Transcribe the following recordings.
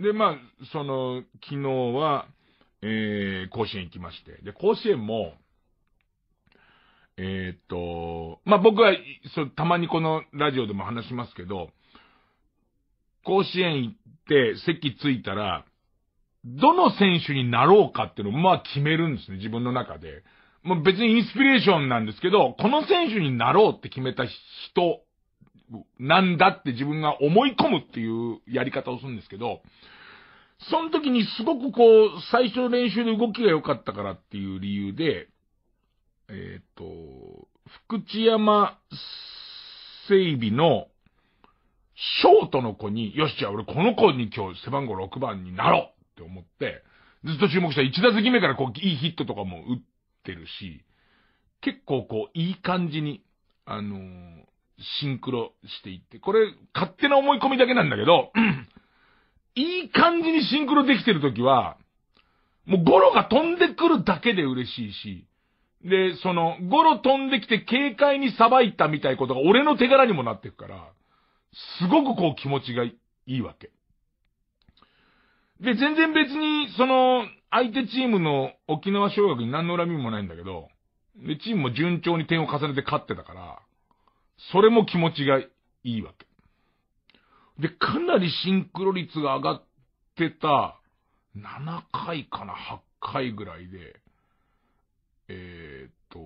で、まあ、その、昨日は、えー、甲子園行きまして。で、甲子園も、えー、っと、まあ、僕は、そたまにこのラジオでも話しますけど、甲子園行って席着いたら、どの選手になろうかっていうのを、まあ、決めるんですね、自分の中で。もう別にインスピレーションなんですけど、この選手になろうって決めた人なんだって自分が思い込むっていうやり方をするんですけど、その時にすごくこう、最初の練習で動きが良かったからっていう理由で、えっ、ー、と、福知山整備の、ショートの子に、よし、じゃあ俺この子に今日背番号6番になろうって思って、ずっと注目した1打席目からこう、いいヒットとかも打ってるし、結構こう、いい感じに、あのー、シンクロしていって、これ、勝手な思い込みだけなんだけど、いい感じにシンクロできてるときは、もうゴロが飛んでくるだけで嬉しいし、で、その、ゴロ飛んできて軽快にさばいたみたいことが俺の手柄にもなってくから、すごくこう気持ちがいいわけ。で、全然別に、その、相手チームの沖縄小学に何の恨みもないんだけど、で、チームも順調に点を重ねて勝ってたから、それも気持ちがいいわけ。で、かなりシンクロ率が上がってた、7回かな、8回ぐらいで、えー、っと、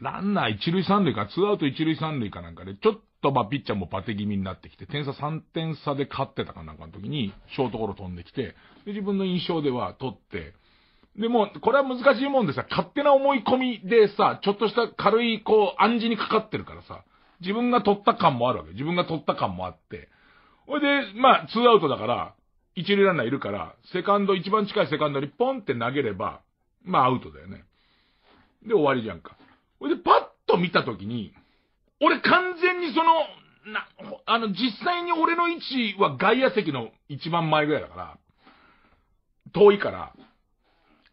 ランナー一塁三塁か、ツーアウト一塁三塁かなんかで、ちょっとまあピッチャーもバテ気味になってきて、点差3点差で勝ってたかなんかの時に、ショートゴロ飛んできて、で、自分の印象では取って、でも、これは難しいもんでさ、勝手な思い込みでさ、ちょっとした軽い、こう、暗示にかかってるからさ、自分が取った感もあるわけ。自分が取った感もあって。ほいで、まあ、ツーアウトだから、一塁ランナーいるから、セカンド、一番近いセカンドにポンって投げれば、まあ、アウトだよね。で、終わりじゃんか。ほいで、パッと見たときに、俺完全にその、な、あの、実際に俺の位置は外野席の一番前ぐらいだから、遠いから、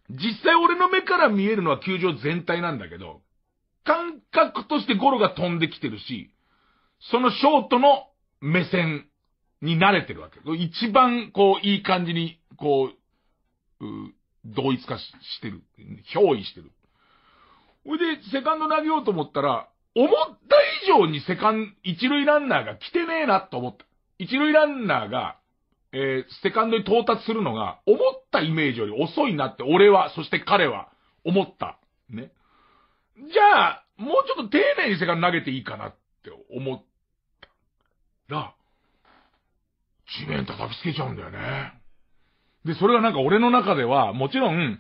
実際俺の目から見えるのは球場全体なんだけど、感覚としてゴロが飛んできてるし、そのショートの目線に慣れてるわけ。一番、こう、いい感じに、こう、う同一化してる。憑依してる。ほいで、セカンド投げようと思ったら、思った以上にセカン、一塁ランナーが来てねえなと思った。一塁ランナーが、えー、セカンドに到達するのが、思ったイメージより遅いなって、俺は、そして彼は、思った。ね。じゃあ、もうちょっと丁寧にセカンド投げていいかなって思ったら、地面叩きつけちゃうんだよね。で、それがなんか俺の中では、もちろん、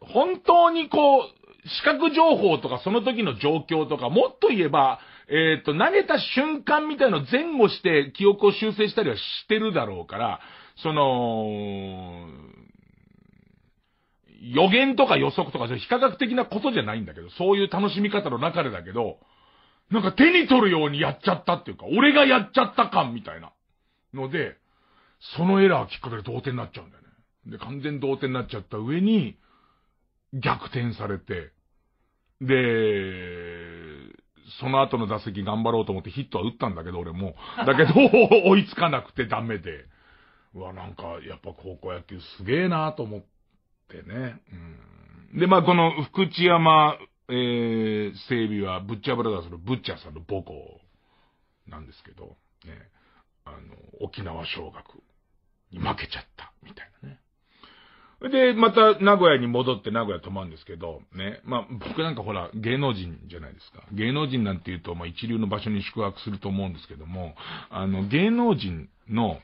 本当にこう、視覚情報とかその時の状況とか、もっと言えば、えっ、ー、と、投げた瞬間みたいの前後して記憶を修正したりはしてるだろうから、その、予言とか予測とか、非科学的なことじゃないんだけど、そういう楽しみ方の中でだけど、なんか手に取るようにやっちゃったっていうか、俺がやっちゃった感みたいな。ので、そのエラーきっかけで同点になっちゃうんだよね。で、完全同点になっちゃった上に、逆転されて、で、その後の打席頑張ろうと思ってヒットは打ったんだけど、俺も。だけど、追いつかなくてダメで。うわ、なんか、やっぱ高校野球すげえなと思って。ってね。うん、で、まあ、この福知山、えー、整備は、ブッチャブラザーズのブッチャーさんの母校なんですけど、ね、あの、沖縄小学に負けちゃった、みたいなね。で、また名古屋に戻って名古屋泊まるんですけど、ね。まあ、僕なんかほら、芸能人じゃないですか。芸能人なんて言うと、まあ、一流の場所に宿泊すると思うんですけども、あの、芸能人の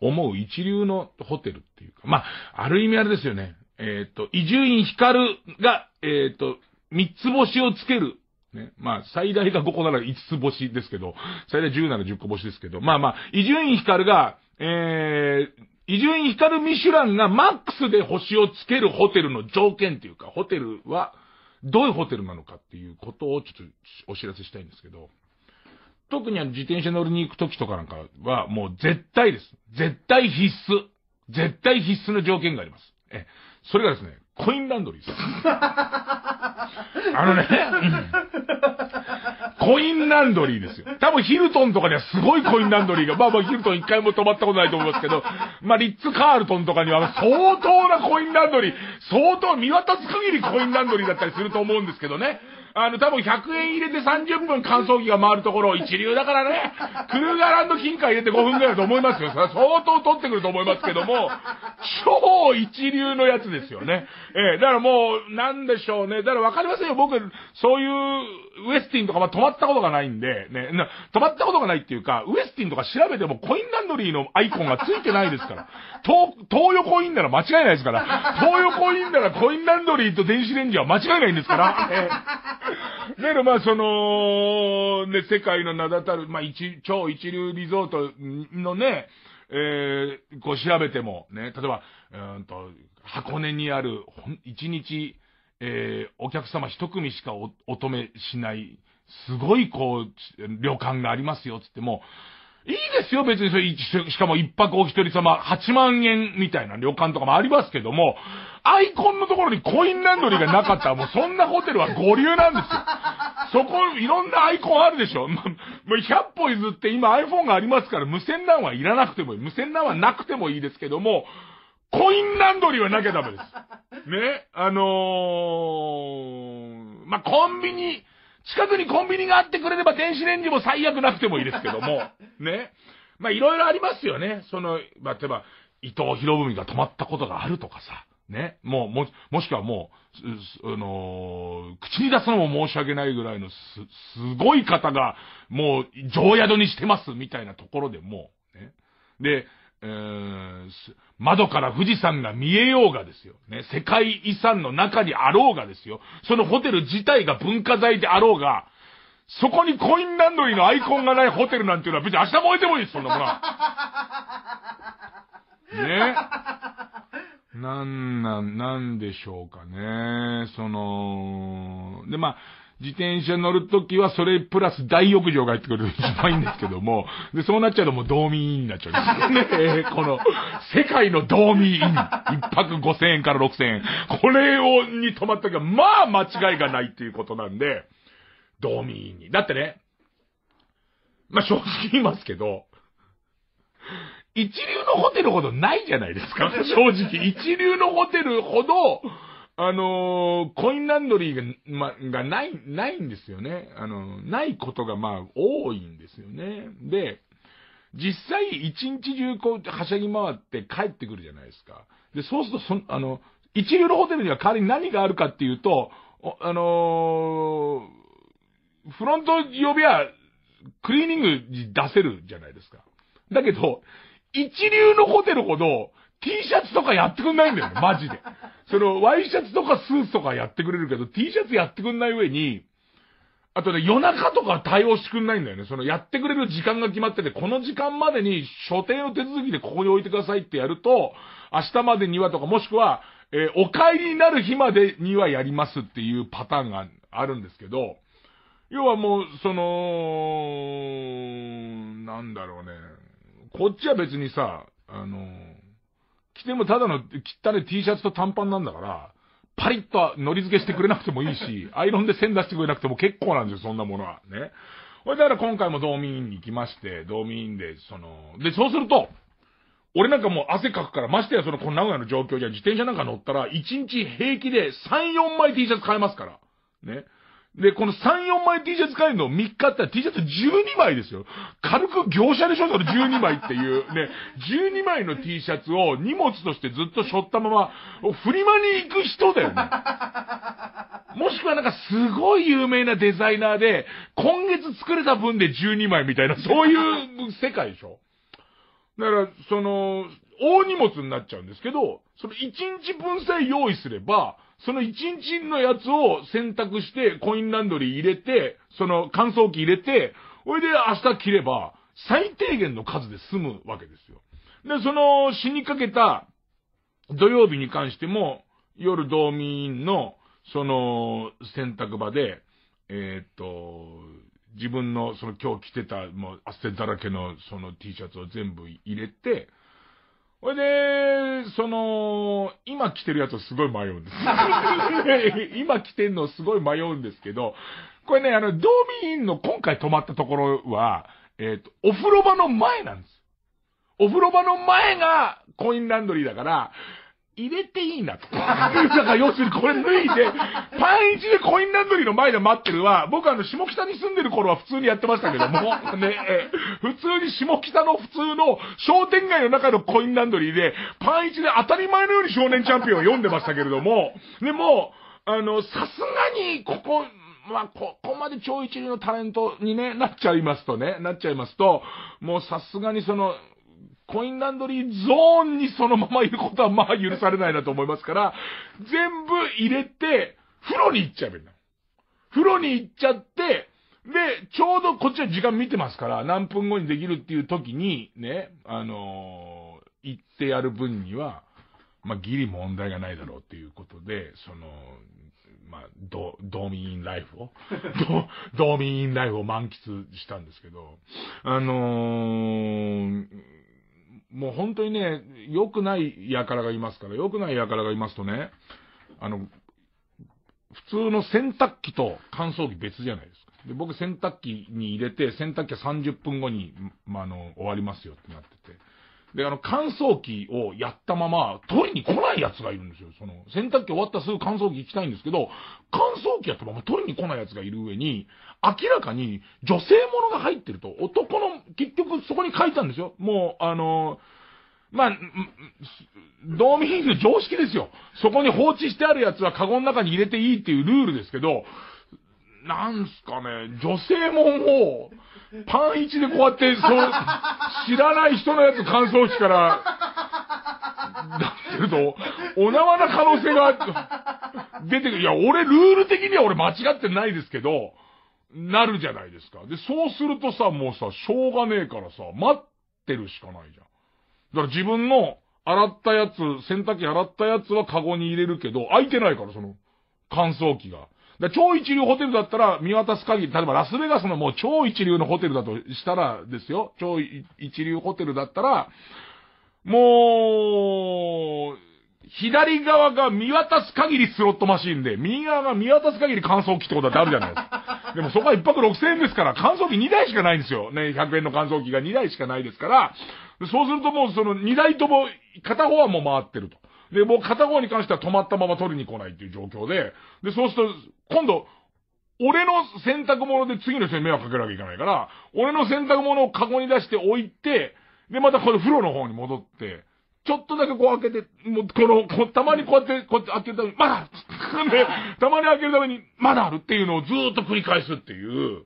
思う一流のホテルっていうか、まあ、ある意味あれですよね。えっ、ー、と、伊集院光が、えっ、ー、と、三つ星をつける。ね。まあ、最大が5個なら5つ星ですけど、最大10なら10個星ですけど、まあまあ、伊集院光が、えー、伊集院光ミシュランがマックスで星をつけるホテルの条件っていうか、ホテルは、どういうホテルなのかっていうことをちょっとお知らせしたいんですけど、特にあの自転車乗りに行く時とかなんかはもう絶対です。絶対必須。絶対必須の条件があります。え、それがですね、コインランドリーです。あのね、コインランドリーですよ。多分ヒルトンとかにはすごいコインランドリーが、まあまあヒルトン一回も泊まったことないと思いますけど、まあリッツ・カールトンとかには相当なコインランドリー、相当見渡す限りコインランドリーだったりすると思うんですけどね。あの、多分100円入れて30分乾燥機が回るところ、一流だからね、クルーガーランド金貨入れて5分ぐらいだと思いますよ。相当取ってくると思いますけども、超一流のやつですよね。えー、だからもう、なんでしょうね。だからわかりませんよ。僕、そういう、ウエスティンとか、ま止まったことがないんで、ね、な、まったことがないっていうか、ウエスティンとか調べてもコインランドリーのアイコンがついてないですから。東、東横インなら間違いないですから。東横インならコインランドリーと電子レンジは間違いないんですから。えーだけどまあその、ね、世界の名だたる、まあ一、超一流リゾートのね、えー、こう調べても、ね、例えば、うんと、箱根にある、一日、えー、お客様一組しかお、お止めしない、すごいこう、旅館がありますよ、つっても、いいですよ、別にそれ、しかも一泊お一人様8万円みたいな旅館とかもありますけども、アイコンのところにコインランドリーがなかったらもうそんなホテルは五流なんですよ。そこ、いろんなアイコンあるでしょ。もう100歩譲って今 iPhone がありますから無線 LAN はいらなくてもいい。無線 LAN はなくてもいいですけども、コインランドリーはなきゃダメです。ね、あのー、まあ、コンビニ、近くにコンビニがあってくれれば電子レンジも最悪なくてもいいですけども、ね。まあ、いろいろありますよね。その、まあ、例えば、伊藤博文が泊まったことがあるとかさ、ね。もう、も、もしくはもう、あのー、口に出すのも申し訳ないぐらいのす、すごい方が、もう、常宿にしてます、みたいなところでもう、ね。で、えー、窓から富士山が見えようがですよ。ね、世界遺産の中にあろうがですよ。そのホテル自体が文化財であろうが、そこにコインランドリーのアイコンがないホテルなんていうのは別に明日燃えてもいいです、そんなものは。ね。なんなん、なんでしょうかね。その、で、まあ、自転車乗るときはそれプラス大浴場が入ってくると一番いいんですけども、で、そうなっちゃうともう道民員になっちゃうんですよね。この、世界の道民員、一泊5000円から6000円。これを、に泊まったはまあ間違いがないっていうことなんで、道民員に。だってね、まあ正直言いますけど、一流のホテルほどないじゃないですか。正直、一流のホテルほど、あのー、コインランドリーが、ま、がない、ないんですよね。あの、ないことがまあ多いんですよね。で、実際一日中こう、はしゃぎ回って帰ってくるじゃないですか。で、そうすると、そあの、一流のホテルには代わりに何があるかっていうと、あのー、フロント呼びはクリーニングに出せるじゃないですか。だけど、一流のホテルほど T シャツとかやってくんないんだよね、マジで。その、ワイシャツとかスーツとかやってくれるけど、T シャツやってくんない上に、あとね、夜中とか対応してくんないんだよね。その、やってくれる時間が決まってて、この時間までに所定の手続きでここに置いてくださいってやると、明日までにはとか、もしくは、えー、お帰りになる日までにはやりますっていうパターンがあるんですけど、要はもう、その、なんだろうね。こっちは別にさ、あのー着てもただのったね T シャツと短パンなんだから、パリッとのり付けしてくれなくてもいいし、アイロンで線出してくれなくても結構なんですよ、そんなものは。ね。ほいだから今回もドーミに行きまして、道民ミで、その、で、そうすると、俺なんかもう汗かくから、ましてやその、この名古屋の状況じゃ、自転車なんか乗ったら、1日平気で3、4枚 T シャツ買えますから。ね。で、この3、4枚 T シャツ買えるの3日あったら T シャツ12枚ですよ。軽く業者でしょそれ12枚っていう。ね、12枚の T シャツを荷物としてずっと背負ったまま、フリマに行く人だよね。もしくはなんかすごい有名なデザイナーで、今月作れた分で12枚みたいな、そういう世界でしょだから、その、大荷物になっちゃうんですけど、その1日分さえ用意すれば、その一日のやつを選択して、コインランドリー入れて、その乾燥機入れて、そいで明日着れば、最低限の数で済むわけですよ。で、その死にかけた土曜日に関しても、夜道民の、その、洗濯場で、えー、っと、自分の、その今日着てた、もう汗だらけの、その T シャツを全部入れて、ほいで、その、今着てるやつすごい迷うんです。今着てんのすごい迷うんですけど、これね、あの、ドーミーインの今回泊まったところは、えっ、ー、と、お風呂場の前なんです。お風呂場の前がコインランドリーだから、入れていいんだと。だから要するにこれ脱いで、パン一でコインランドリーの前で待ってるは、僕あの、下北に住んでる頃は普通にやってましたけども、ね、普通に下北の普通の商店街の中のコインランドリーで、パン一で当たり前のように少年チャンピオンを読んでましたけれども、でも、あの、さすがに、ここ、まあ、ここまで超一流のタレントにね、なっちゃいますとね、なっちゃいますと、もうさすがにその、コインランドリーゾーンにそのままいることはまあ許されないなと思いますから、全部入れて、風呂に行っちゃえばいいの。風呂に行っちゃって、で、ちょうどこっちは時間見てますから、何分後にできるっていう時に、ね、あのー、行ってやる分には、まあ、ギリ問題がないだろうっていうことで、その、まあ、ド、ドーミーインライフを、ド、ドーミーインライフを満喫したんですけど、あのー、もう本当にね、良くない輩がいますから、良くない輩がいますとね、あの、普通の洗濯機と乾燥機別じゃないですか。で、僕洗濯機に入れて、洗濯機は30分後に、まあ、の、終わりますよってなってて。で、あの、乾燥機をやったまま、取りに来ない奴がいるんですよ。その、洗濯機終わったすぐ乾燥機行きたいんですけど、乾燥機やったまま取りに来ない奴がいる上に、明らかに女性物が入ってると、男の、結局そこに書いたんですよ。もう、あのまあ、ヒ民の常識ですよ。そこに放置してあるやつはカゴの中に入れていいっていうルールですけど、なんすかね、女性ももう、パン一でこうやって、そう、知らない人のやつ乾燥機から、出してると、お縄な可能性が、出てくる。いや、俺、ルール的には俺間違ってないですけど、なるじゃないですか。で、そうするとさ、もうさ、しょうがねえからさ、待ってるしかないじゃん。だから自分の、洗ったやつ、洗濯機洗ったやつはカゴに入れるけど、開いてないから、その、乾燥機が。だ超一流ホテルだったら見渡す限り、例えばラスベガスのもう超一流のホテルだとしたらですよ、超一流ホテルだったら、もう、左側が見渡す限りスロットマシンで、右側が見渡す限り乾燥機ってことだってあるじゃないですか。でもそこは一泊6000円ですから、乾燥機2台しかないんですよ。ね、100円の乾燥機が2台しかないですから、そうするともうその2台とも、片方はもう回ってると。で、もう片方に関しては止まったまま取りに来ないっていう状況で、で、そうすると、今度、俺の洗濯物で次の人に迷惑かけなきゃいけないから、俺の洗濯物をカゴに出して置いて、で、またこの風呂の方に戻って、ちょっとだけこう開けて、もうこの、こたまにこうやって、こうやって開けるために、まだ たまに開けるために、まだあるっていうのをずーっと繰り返すっていう。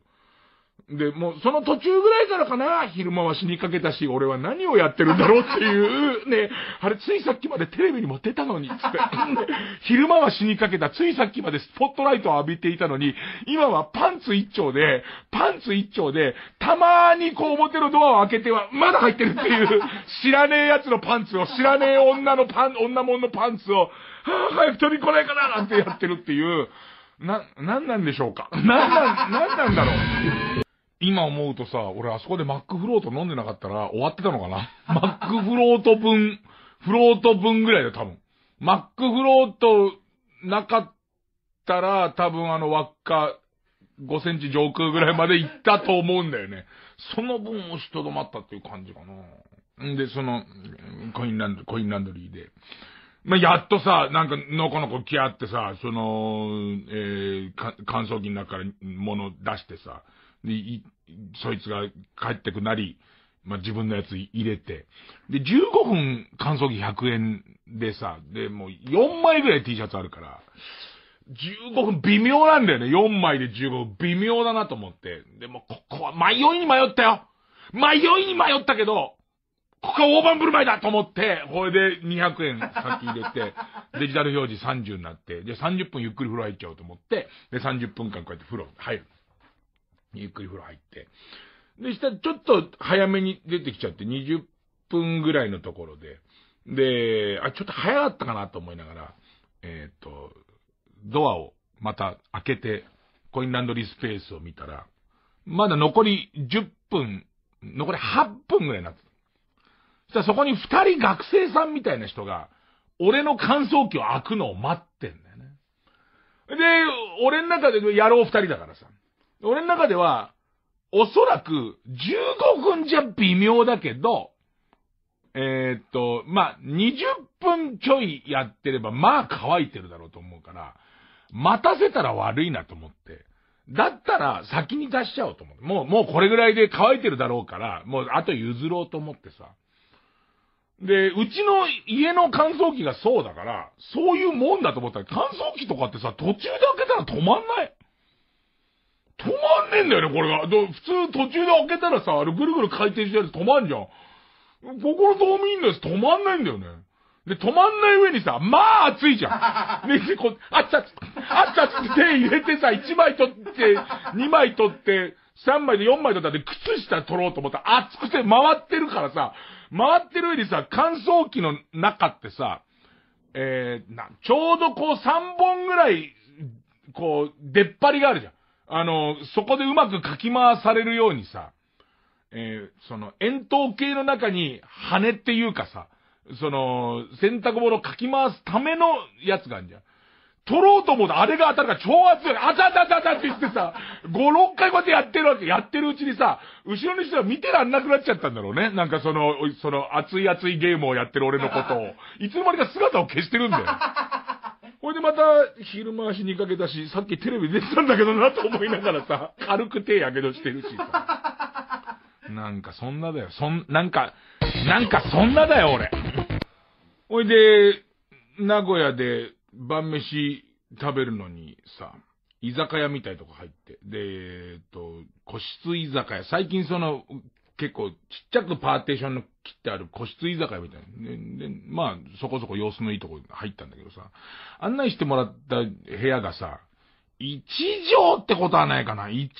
で、もうその途中ぐらいからかな、昼間は死にかけたし、俺は何をやってるんだろうっていう、ね、あれついさっきまでテレビにも出たのに、つって。昼間は死にかけた、ついさっきまでスポットライトを浴びていたのに、今はパンツ一丁で、パンツ一丁で、たまーにこう表のドアを開けては、まだ入ってるっていう、知らねえ奴のパンツを、知らねえ女のパン、女もんのパンツを、はぁ、早く取りこないかななんてやってるっていう、な、なんなんでしょうか。なんなん、なんなんだろう。今思うとさ、俺あそこでマックフロート飲んでなかったら終わってたのかな マックフロート分、フロート分ぐらいだ多分。マックフロートなかったら、多分あの輪っか5センチ上空ぐらいまで行ったと思うんだよね。その分押しとどまったっていう感じかな。んで、その、コインランドリー、コインランドリーで。まあ、やっとさ、なんか、のこのこ来合ってさ、その、えー、乾燥機の中から物出してさ、で、行っそいつが帰ってくなり、まあ、自分のやつ入れて。で、15分乾燥機100円でさ、で、もう4枚ぐらい T シャツあるから、15分微妙なんだよね。4枚で15分微妙だなと思って。でも、ここは迷いに迷ったよ迷いに迷ったけど、ここは大盤振る舞いだと思って、これで200円さっき入れて、デジタル表示30になって、で、30分ゆっくり風呂入っちゃおうと思って、で、30分間こうやって風呂入る。ゆっくり風呂入って。で、したらちょっと早めに出てきちゃって、20分ぐらいのところで。で、あ、ちょっと早かったかなと思いながら、えっ、ー、と、ドアをまた開けて、コインランドリースペースを見たら、まだ残り10分、残り8分ぐらいになってた。そしたらそこに2人学生さんみたいな人が、俺の乾燥機を開くのを待ってんだよね。で、俺の中で野郎2人だからさ。俺の中では、おそらく15分じゃ微妙だけど、えー、っと、まあ、20分ちょいやってれば、まあ乾いてるだろうと思うから、待たせたら悪いなと思って。だったら先に出しちゃおうと思って。もう、もうこれぐらいで乾いてるだろうから、もうあと譲ろうと思ってさ。で、うちの家の乾燥機がそうだから、そういうもんだと思ったら、乾燥機とかってさ、途中で開けたら止まんない。止まんねえんだよね、これが。普通途中で開けたらさ、あれぐるぐる回転してるやつ止まんじゃん。ここのドームのやつ止まんないんだよね。で、止まんない上にさ、まあ熱いじゃん。ね、こあっちゃっ、あっちゃって手入れてさ、1枚取って、2枚取って、3枚で4枚取ったんで靴下取ろうと思ったら熱くて回ってるからさ、回ってる上にさ、乾燥機の中ってさ、えー、な、ちょうどこう3本ぐらい、こう、出っ張りがあるじゃん。あの、そこでうまくかき回されるようにさ、えー、その、円筒形の中に羽っていうかさ、その、洗濯物をかき回すためのやつがあるじゃん。取ろうと思うと、あれが当たるから超熱い。あたたたたって言ってさ、5、6回こうやってやってるわけ。やってるうちにさ、後ろの人は見てらんなくなっちゃったんだろうね。なんかその、その、熱い熱いゲームをやってる俺のことを。いつの間にか姿を消してるんだよ。ほいでまた、昼回しにかけたし、さっきテレビ出てたんだけどなと思いながらさ、軽く手やけどしてるしなんかそんなだよ。そん、なんか、なんかそんなだよ、俺。ほいで、名古屋で晩飯食べるのにさ、居酒屋みたいとこ入って。で、えっと、個室居酒屋。最近その、結構ちっちゃくパーテーションの切ってある個室居酒屋みたいな。で、でまあ、そこそこ様子のいいとこに入ったんだけどさ、案内してもらった部屋がさ、一畳ってことはないかな。一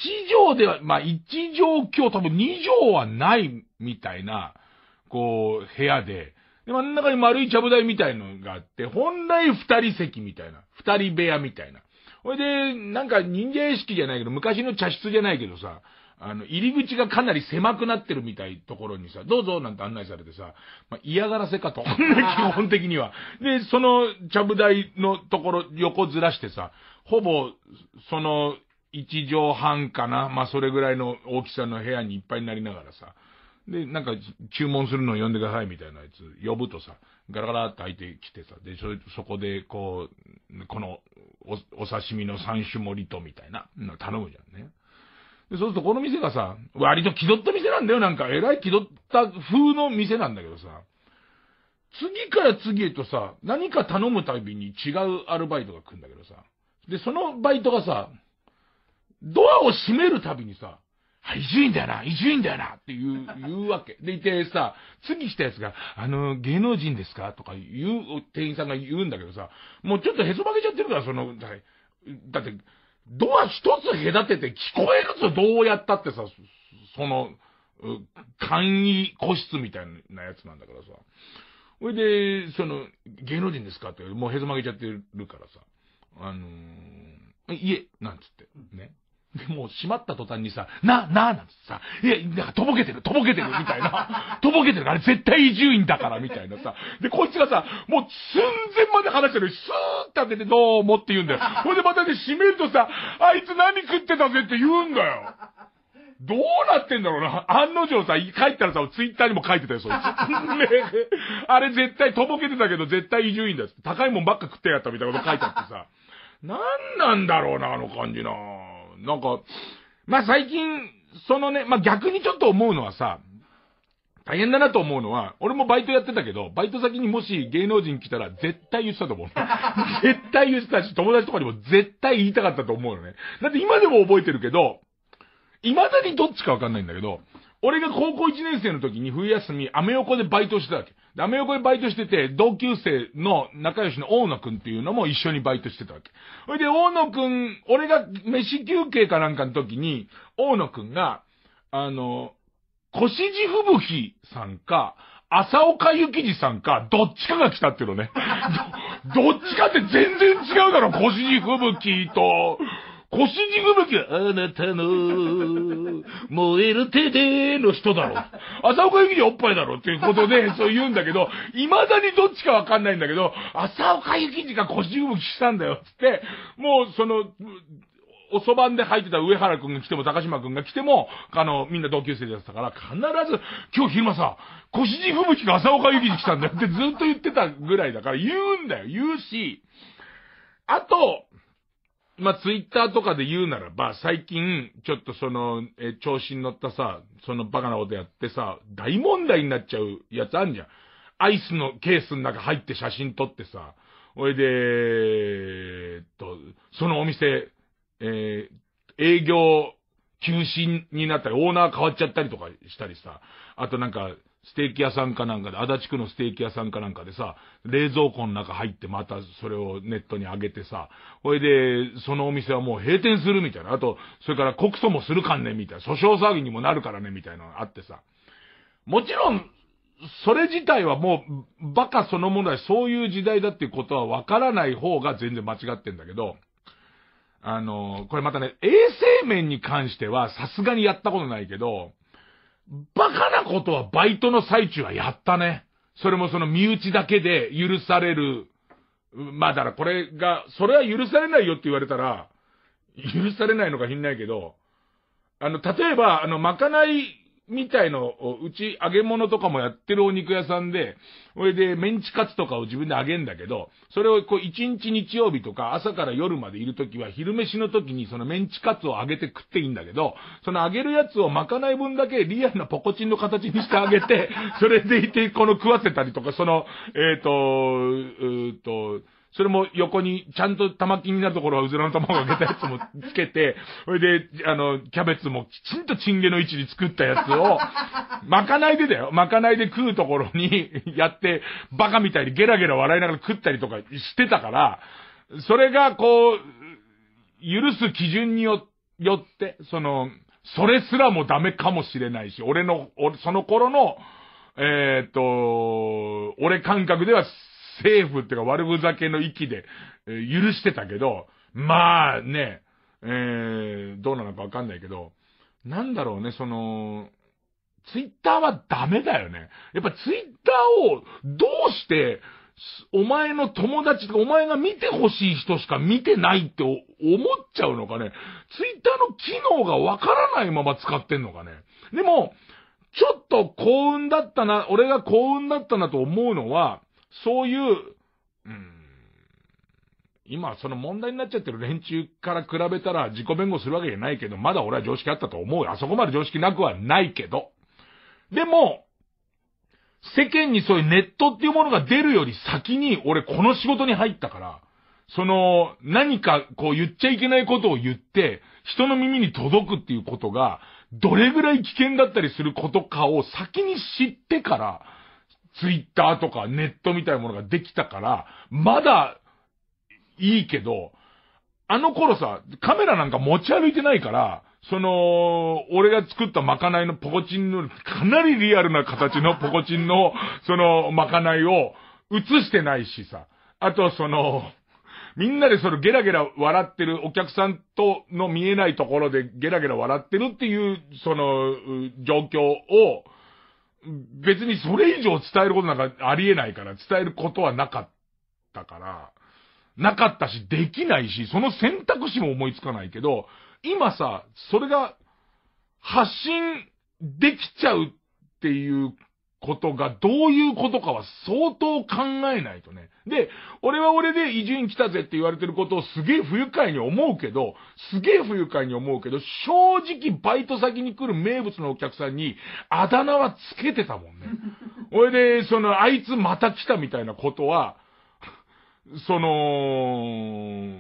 畳では、まあ一畳今日多分二畳はないみたいな、こう、部屋で、で、真ん中に丸いちゃぶ台みたいのがあって、本来二人席みたいな、二人部屋みたいな。ほいで、なんか人間識じゃないけど、昔の茶室じゃないけどさ、あの、入り口がかなり狭くなってるみたいところにさ、どうぞなんて案内されてさ、まあ、嫌がらせかと。基本的には。で、その、ちゃぶ台のところ、横ずらしてさ、ほぼ、その、一畳半かな。まあ、それぐらいの大きさの部屋にいっぱいになりながらさ。で、なんか、注文するのを呼んでくださいみたいなやつ、呼ぶとさ、ガラガラって開いてきてさ、で、そ、そこで、こう、このお、お刺身の三種盛りとみたいな、頼むじゃんね。で、そうするとこの店がさ、割と気取った店なんだよ、なんか。えらい気取った風の店なんだけどさ。次から次へとさ、何か頼むたびに違うアルバイトが来るんだけどさ。で、そのバイトがさ、ドアを閉めるたびにさ、あ、伊集院だよな、伊集院だよなって言う、言うわけ。で、いてさ、次来たやつが、あの、芸能人ですかとか言う、店員さんが言うんだけどさ、もうちょっとへそ曲げちゃってるから、その、だってドア一つ隔てて聞こえるぞ、どうやったってさ、その、簡易個室みたいなやつなんだからさ。ほいで、その、芸能人ですかって、もうへそ曲げちゃってるからさ。あのー、いえ、なんつって。ね。もう閉まった途端にさ、な、ななんつってさ、いや、なんかとぼけてる、とぼけてる、みたいな。とぼけてる、あれ絶対移住院だから、みたいなさ。で、こいつがさ、もう寸前まで話してるスーって開けて、どうもって言うんだよ。ほんでまたね、閉めるとさ、あいつ何食ってたぜって言うんだよ。どうなってんだろうな。案の定さ、帰ったらさ、ツイッターにも書いてたよ、そいつ。あれ絶対、とぼけてたけど、絶対移住院だよ。高いもんばっか食ってやったみたいなこと書いてあってさ。なんなんだろうな、あの感じな。なんか、まあ、最近、そのね、まあ、逆にちょっと思うのはさ、大変だなと思うのは、俺もバイトやってたけど、バイト先にもし芸能人来たら絶対言ってたと思う。絶対言ってたし、友達とかにも絶対言いたかったと思うのね。だって今でも覚えてるけど、未だにどっちかわかんないんだけど、俺が高校1年生の時に冬休み、アメ横でバイトしてたわけ。アメ横でバイトしてて、同級生の仲良しの大野くんっていうのも一緒にバイトしてたわけ。ほいで、大野くん、俺が飯休憩かなんかの時に、大野くんが、あの、腰地吹雪さんか、朝岡幸二さんか、どっちかが来たっていうのね。どっちかって全然違うだろ、腰地吹雪と、腰地吹雪あなたの、燃える手での人だろ。朝 岡ゆきおっぱいだろっていうことで、そう言うんだけど、未だにどっちかわかんないんだけど、朝岡ゆきが腰吹雪したんだよ、つって、もうその、おそばんで入ってた上原くんが来ても、高島くんが来ても、あの、みんな同級生だったから、必ず、今日昼間さ、腰地吹雪が朝岡ゆきに来たんだよってずっと言ってたぐらいだから、言うんだよ、言うし、あと、まあ、ツイッターとかで言うならば、最近、ちょっとその、え、調子に乗ったさ、そのバカなことやってさ、大問題になっちゃうやつあんじゃん。アイスのケースの中入って写真撮ってさ、おいで、えっと、そのお店、えー、営業休止になったり、オーナー変わっちゃったりとかしたりさ、あとなんか、ステーキ屋さんかなんかで、足立区のステーキ屋さんかなんかでさ、冷蔵庫の中入ってまたそれをネットに上げてさ、ほいで、そのお店はもう閉店するみたいな。あと、それから告訴もするかんねみたいな。訴訟騒ぎにもなるからねみたいなのがあってさ。もちろん、それ自体はもう、バカそのものだし、そういう時代だっていうことはわからない方が全然間違ってんだけど、あの、これまたね、衛生面に関してはさすがにやったことないけど、バカなことはバイトの最中はやったね。それもその身内だけで許される。まあだからこれが、それは許されないよって言われたら、許されないのかひんないけど、あの、例えば、あの、まかないみたいのを、うち揚げ物とかもやってるお肉屋さんで、それでメンチカツとかを自分で揚げんだけど、それをこう1日日曜日とか朝から夜までいるときは昼飯のときにそのメンチカツを揚げて食っていいんだけど、その揚げるやつをまかない分だけリアルなポコチンの形にしてあげて、それでいてこの食わせたりとか、その、えっ、ー、と、うーと、それも横に、ちゃんと玉金になるところはうずらの卵を開けたやつもつけて、それで、あの、キャベツもきちんとチンゲの位置に作ったやつを、まかないでだよ。まかないで食うところに やって、バカみたいにゲラゲラ笑いながら食ったりとかしてたから、それがこう、許す基準によって、その、それすらもダメかもしれないし、俺の、俺その頃の、えー、っと、俺感覚ではセーフっていうか悪ふざけの域で、えー、許してたけど、まあね、えー、どうなのかわかんないけど、なんだろうね、その、ツイッターはダメだよね。やっぱツイッターをどうして、お前の友達、とかお前が見てほしい人しか見てないって思っちゃうのかね。ツイッターの機能がわからないまま使ってんのかね。でも、ちょっと幸運だったな、俺が幸運だったなと思うのは、そういう、うん、今その問題になっちゃってる連中から比べたら自己弁護するわけじゃないけど、まだ俺は常識あったと思うよ。あそこまで常識なくはないけど。でも、世間にそういうネットっていうものが出るより先に俺この仕事に入ったから、その何かこう言っちゃいけないことを言って人の耳に届くっていうことがどれぐらい危険だったりすることかを先に知ってからツイッターとかネットみたいなものができたから、まだいいけど、あの頃さ、カメラなんか持ち歩いてないから、その、俺が作ったまかないのポコチンの、かなりリアルな形のポコチンの、その、まかないを映してないしさ。あと、その、みんなでそのゲラゲラ笑ってるお客さんとの見えないところでゲラゲラ笑ってるっていう、その、状況を、別にそれ以上伝えることなんかありえないから、伝えることはなかったから、なかったし、できないし、その選択肢も思いつかないけど、今さ、それが発信できちゃうっていうことがどういうことかは相当考えないとね。で、俺は俺で移住に来たぜって言われてることをすげえ不愉快に思うけど、すげえ不愉快に思うけど、正直バイト先に来る名物のお客さんにあだ名はつけてたもんね。俺で、その、あいつまた来たみたいなことは、その、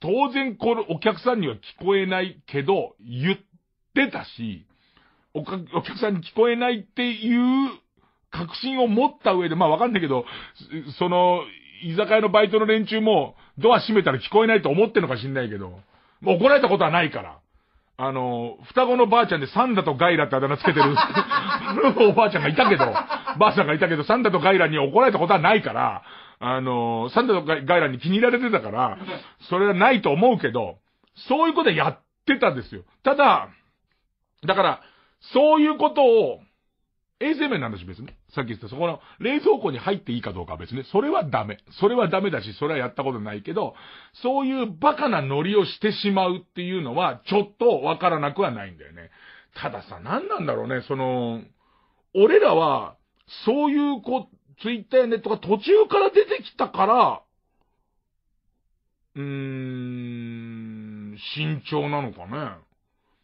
当然これお客さんには聞こえないけど、言ってたし、おか、お客さんに聞こえないっていう確信を持った上で、まあわかんないけど、その、居酒屋のバイトの連中も、ドア閉めたら聞こえないと思ってんのか知んないけど、怒られたことはないから。あの、双子のばあちゃんでサンダとガイラってあだ名つけてる おばあちゃんがいたけど、ばあさんがいたけど、サンダとガイラに怒られたことはないから、あの、サンダとガイラに気に入られてたから、それはないと思うけど、そういうことはやってたんですよ。ただ、だから、そういうことを、衛生面だ話別に、さっき言ったそこの冷蔵庫に入っていいかどうかは別に、それはダメ。それはダメだし、それはやったことないけど、そういうバカなノリをしてしまうっていうのは、ちょっとわからなくはないんだよね。たださ、何なんだろうね、その、俺らは、そういうこ、ツイッターやネットが途中から出てきたから、うーん、慎重なのかね。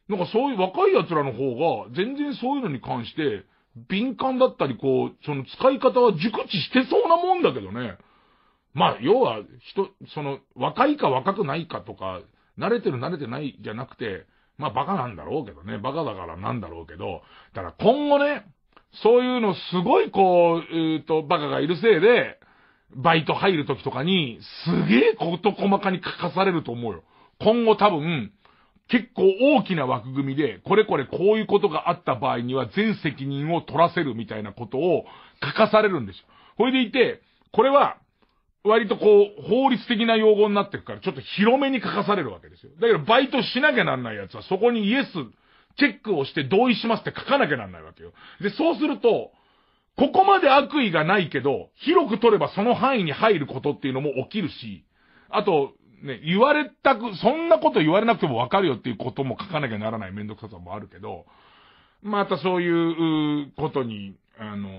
なんかそういう若い奴らの方が、全然そういうのに関して、敏感だったり、こう、その使い方は熟知してそうなもんだけどね。まあ、要は、人、その、若いか若くないかとか、慣れてる慣れてないじゃなくて、まあ、バカなんだろうけどね。バカだからなんだろうけど、だから今後ね、そういうのすごいこう、えっ、ー、と、バカがいるせいで、バイト入るときとかに、すげえこと細かに書かされると思うよ。今後多分、結構大きな枠組みで、これこれこういうことがあった場合には全責任を取らせるみたいなことを書かされるんですよ。ほいでいて、これは、割とこう、法律的な用語になってくから、ちょっと広めに書かされるわけですよ。だけど、バイトしなきゃなんないやつは、そこにイエス、チェックをして同意しますって書かなきゃなんないわけよ。で、そうすると、ここまで悪意がないけど、広く取ればその範囲に入ることっていうのも起きるし、あと、ね、言われたく、そんなこと言われなくてもわかるよっていうことも書かなきゃならないめんどくささもあるけど、またそういうことに、あのー、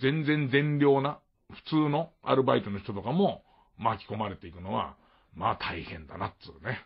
全然善良な、普通のアルバイトの人とかも巻き込まれていくのは、まあ大変だなっつうね。